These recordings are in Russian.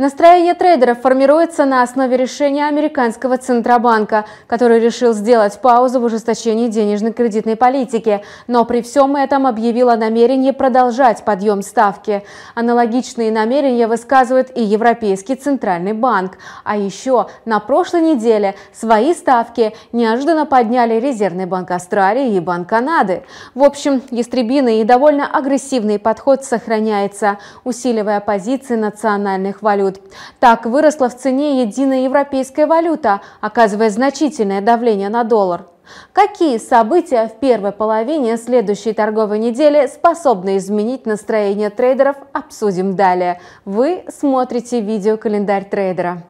Настроение трейдеров формируется на основе решения американского Центробанка, который решил сделать паузу в ужесточении денежно-кредитной политики, но при всем этом объявил о намерении продолжать подъем ставки. Аналогичные намерения высказывает и Европейский Центральный банк. А еще на прошлой неделе свои ставки неожиданно подняли Резервный банк Австралии и Банк Канады. В общем, ястребиный и довольно агрессивный подход сохраняется, усиливая позиции национальных валют валют. Так выросла в цене единая европейская валюта, оказывая значительное давление на доллар. Какие события в первой половине следующей торговой недели способны изменить настроение трейдеров, обсудим далее. Вы смотрите видео «Календарь трейдера».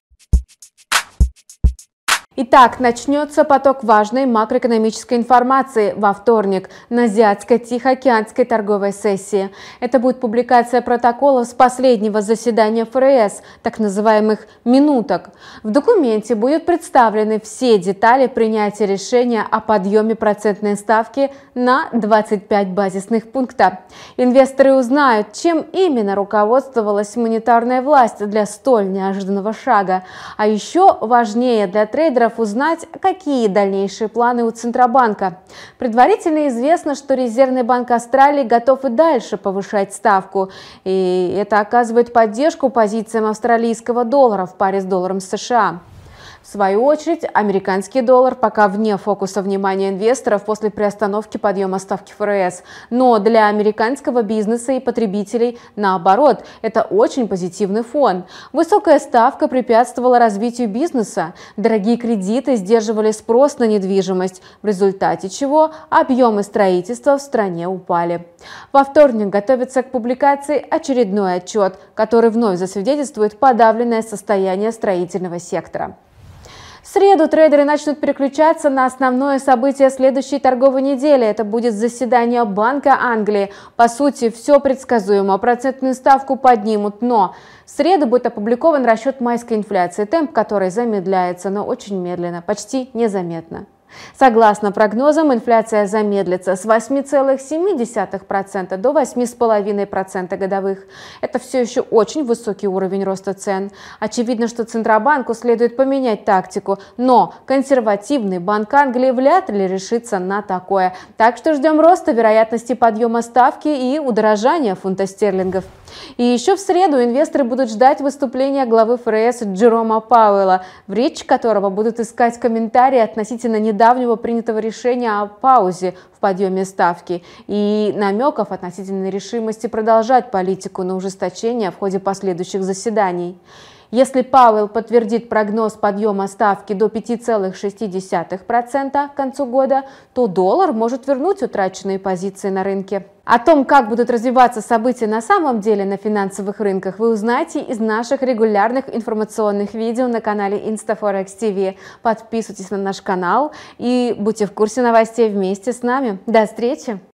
Итак, начнется поток важной макроэкономической информации во вторник на Азиатско-Тихоокеанской торговой сессии. Это будет публикация протоколов с последнего заседания ФРС, так называемых «минуток». В документе будут представлены все детали принятия решения о подъеме процентной ставки на 25 базисных пунктов. Инвесторы узнают, чем именно руководствовалась монетарная власть для столь неожиданного шага. А еще важнее для трейдеров банкиров узнать, какие дальнейшие планы у Центробанка. Предварительно известно, что Резервный банк Австралии готов и дальше повышать ставку. И это оказывает поддержку позициям австралийского доллара в паре с долларом США. В свою очередь, американский доллар пока вне фокуса внимания инвесторов после приостановки подъема ставки ФРС. Но для американского бизнеса и потребителей, наоборот, это очень позитивный фон. Высокая ставка препятствовала развитию бизнеса, дорогие кредиты сдерживали спрос на недвижимость, в результате чего объемы строительства в стране упали. Во вторник готовится к публикации очередной отчет, который вновь засвидетельствует подавленное состояние строительного сектора. В среду трейдеры начнут переключаться на основное событие следующей торговой недели. Это будет заседание Банка Англии. По сути, все предсказуемо. Процентную ставку поднимут, но в среду будет опубликован расчет майской инфляции, темп которой замедляется, но очень медленно, почти незаметно. Согласно прогнозам, инфляция замедлится с 8,7% до 8,5% годовых. Это все еще очень высокий уровень роста цен. Очевидно, что Центробанку следует поменять тактику, но консервативный Банк Англии вряд ли решится на такое. Так что ждем роста вероятности подъема ставки и удорожания фунта стерлингов. И еще в среду инвесторы будут ждать выступления главы ФРС Джерома Пауэлла, в речи которого будут искать комментарии относительно недавнего принятого решения о паузе в подъеме ставки и намеков относительно решимости продолжать политику на ужесточение в ходе последующих заседаний. Если Пауэлл подтвердит прогноз подъема ставки до 5,6% к концу года, то доллар может вернуть утраченные позиции на рынке. О том, как будут развиваться события на самом деле на финансовых рынках, вы узнаете из наших регулярных информационных видео на канале InstaForex TV. Подписывайтесь на наш канал и будьте в курсе новостей вместе с нами. До встречи!